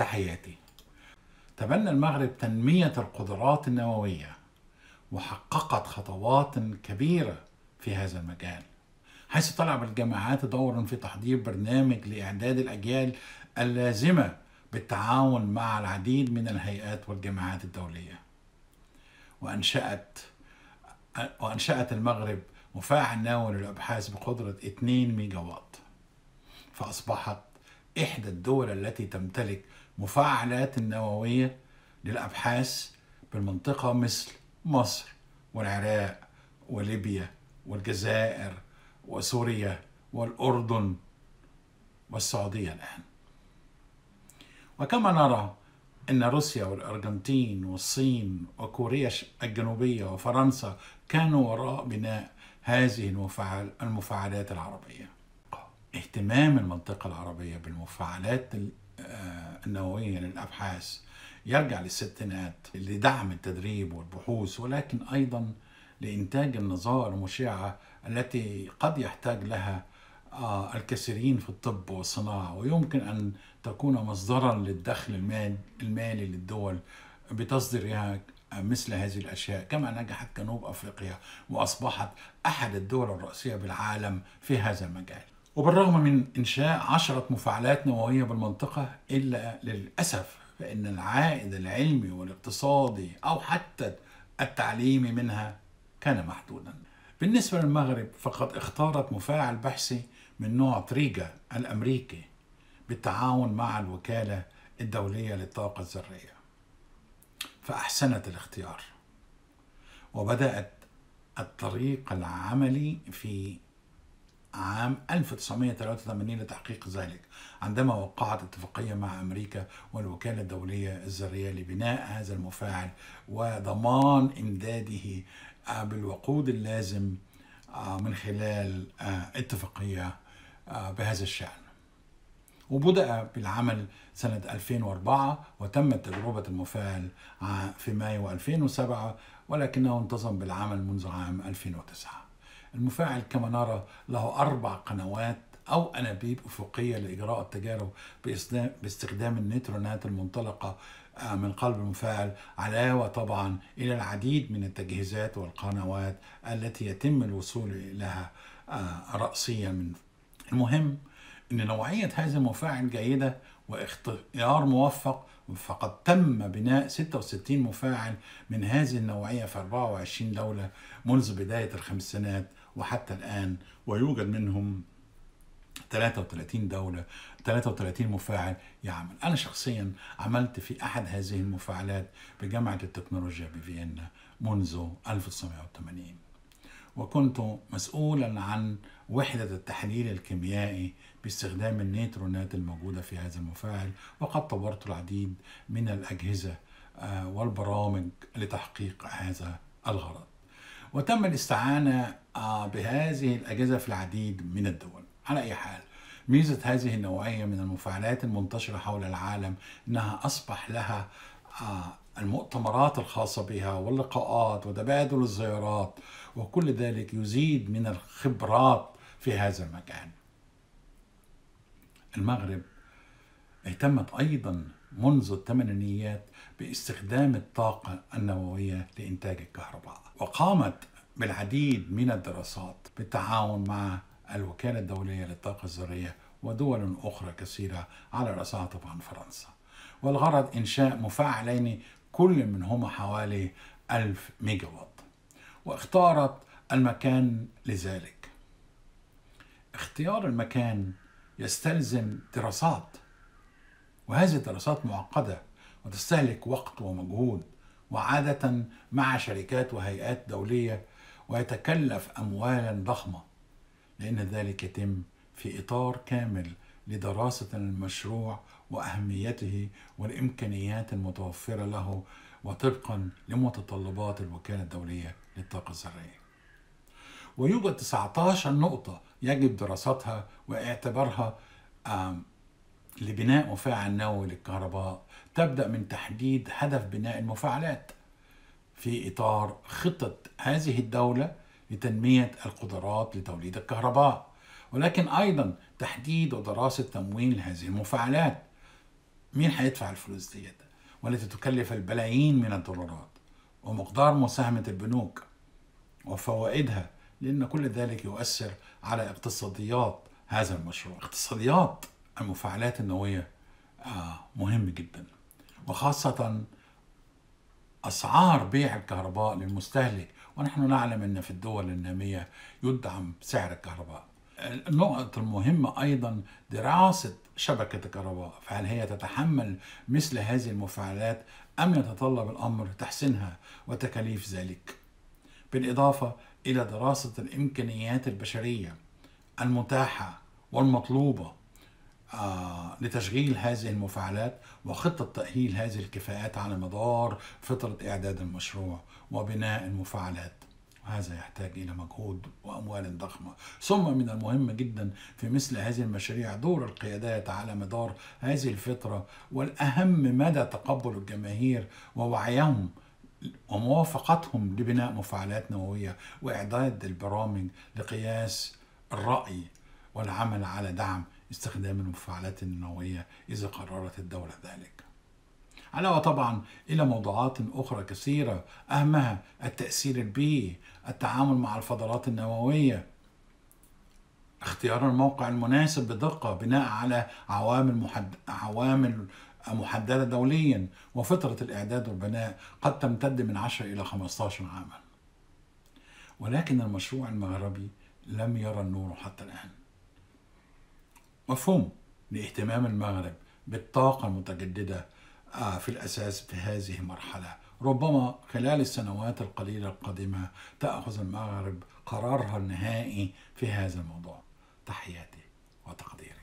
تحياتي تبنى المغرب تنمية القدرات النووية وحققت خطوات كبيرة في هذا المجال حيث تلعب الجامعات دورا في تحضير برنامج لإعداد الأجيال اللازمة بالتعاون مع العديد من الهيئات والجامعات الدولية وأنشأت وأنشأت المغرب مفاعل نووي للأبحاث بقدرة 2 ميجا وات فأصبحت إحدى الدول التي تمتلك مفاعلات نووية للأبحاث بالمنطقة مثل مصر والعراق وليبيا والجزائر وسوريا والأردن والسعودية الآن وكما نرى أن روسيا والأرجنتين والصين وكوريا الجنوبية وفرنسا كانوا وراء بناء هذه المفاعلات العربية اهتمام المنطقة العربية بالمفاعلات آه، النووية للأبحاث يرجع للستينات لدعم التدريب والبحوث ولكن أيضا لإنتاج النظائر المشعة التي قد يحتاج لها آه، الكثيرين في الطب والصناعة ويمكن أن تكون مصدرا للدخل المالي للدول بتصديرها مثل هذه الأشياء كما نجحت جنوب أفريقيا وأصبحت أحد الدول الرئيسية بالعالم في هذا المجال وبالرغم من إنشاء عشرة مفاعلات نووية بالمنطقة إلا للأسف فإن العائد العلمي والاقتصادي أو حتى التعليمي منها كان محدودا بالنسبة للمغرب فقد اختارت مفاعل بحثي من نوع تريجا الأمريكي بالتعاون مع الوكالة الدولية للطاقة الذرية فأحسنت الاختيار وبدأت الطريق العملي في عام 1983 لتحقيق ذلك عندما وقعت اتفاقية مع أمريكا والوكالة الدولية الذرية لبناء هذا المفاعل وضمان إمداده آه، بالوقود اللازم آه، من خلال آه، اتفاقية بهذا الشأن وبدأ بالعمل سنة 2004 وتمت تجربة المفاعل في مايو 2007 ولكنه انتظم بالعمل منذ عام 2009 المفاعل كما نرى له أربع قنوات أو أنابيب أفقية لإجراء التجارب باستخدام النيترونات المنطلقة آه، من قلب المفاعل علاوة طبعا إلى العديد من التجهيزات والقنوات التي يتم الوصول إليها آه، رأسيا من المهم أن نوعية هذا المفاعل جيدة واختيار موفق فقد تم بناء 66 مفاعل من هذه النوعية في 24 دولة منذ بداية الخمسينات وحتى الآن ويوجد منهم 33 دولة 33 مفاعل يعمل أنا شخصيا عملت في أحد هذه المفاعلات بجامعة التكنولوجيا بفيينا منذ 1980 وكنت مسؤولا عن وحدة التحليل الكيميائي باستخدام النيترونات الموجودة في هذا المفاعل وقد طورت العديد من الأجهزة آه، والبرامج لتحقيق هذا الغرض وتم الاستعانة آه، بهذه الأجهزة في العديد من الدول على أي حال ميزة هذه النوعية من المفاعلات المنتشرة حول العالم أنها أصبح لها آه، المؤتمرات الخاصة بها واللقاءات وتبادل الزيارات وكل ذلك يزيد من الخبرات في هذا المكان المغرب اهتمت أيضا منذ الثمانينيات باستخدام الطاقة النووية لإنتاج الكهرباء وقامت بالعديد من الدراسات بالتعاون مع الوكالة الدولية للطاقة الذرية ودول أخرى كثيرة على رأسها طبعا فرنسا والغرض إنشاء مفاعلين كل منهما حوالي 1000 ميجا واط واختارت المكان لذلك اختيار المكان يستلزم دراسات وهذه الدراسات معقدة وتستهلك وقت ومجهود وعادة مع شركات وهيئات دولية ويتكلف أموالا ضخمة لأن ذلك يتم في إطار كامل لدراسة المشروع واهميته والامكانيات المتوفره له وطبقا لمتطلبات الوكاله الدوليه للطاقه الذريه. ويوجد 19 نقطه يجب دراستها واعتبارها لبناء مفاعل نووي للكهرباء تبدا من تحديد هدف بناء المفاعلات في اطار خطه هذه الدوله لتنميه القدرات لتوليد الكهرباء ولكن ايضا تحديد ودراسه تمويل هذه المفاعلات مين هيدفع الفلوس ديت والتي تكلف البلايين من الدولارات ومقدار مساهمة البنوك وفوائدها لأن كل ذلك يؤثر على اقتصاديات هذا المشروع اقتصاديات المفاعلات النووية آه، مهم جدا وخاصة أسعار بيع الكهرباء للمستهلك ونحن نعلم أن في الدول النامية يدعم سعر الكهرباء النقط المهمة أيضا دراسة شبكة الكهرباء فهل هي تتحمل مثل هذه المفاعلات أم يتطلب الأمر تحسينها وتكاليف ذلك بالإضافة إلى دراسة الإمكانيات البشرية المتاحة والمطلوبة آه، لتشغيل هذه المفاعلات وخطة تأهيل هذه الكفاءات على مدار فترة إعداد المشروع وبناء المفاعلات وهذا يحتاج إلى مجهود وأموال ضخمة ثم من المهم جدا في مثل هذه المشاريع دور القيادات على مدار هذه الفترة والأهم مدى تقبل الجماهير ووعيهم وموافقتهم لبناء مفاعلات نووية وإعداد البرامج لقياس الرأي والعمل على دعم استخدام المفاعلات النووية إذا قررت الدولة ذلك علاوة طبعا إلى موضوعات أخرى كثيرة أهمها التأثير البيئي التعامل مع الفضلات النووية اختيار الموقع المناسب بدقة بناء على عوامل, محد... عوامل محددة دوليا وفترة الإعداد والبناء قد تمتد من 10 إلى 15 عاما ولكن المشروع المغربي لم يرى النور حتى الآن مفهوم لاهتمام المغرب بالطاقة المتجددة آه، في الأساس في هذه المرحلة ربما خلال السنوات القليلة القادمة تأخذ المغرب قرارها النهائي في هذا الموضوع تحياتي وتقديري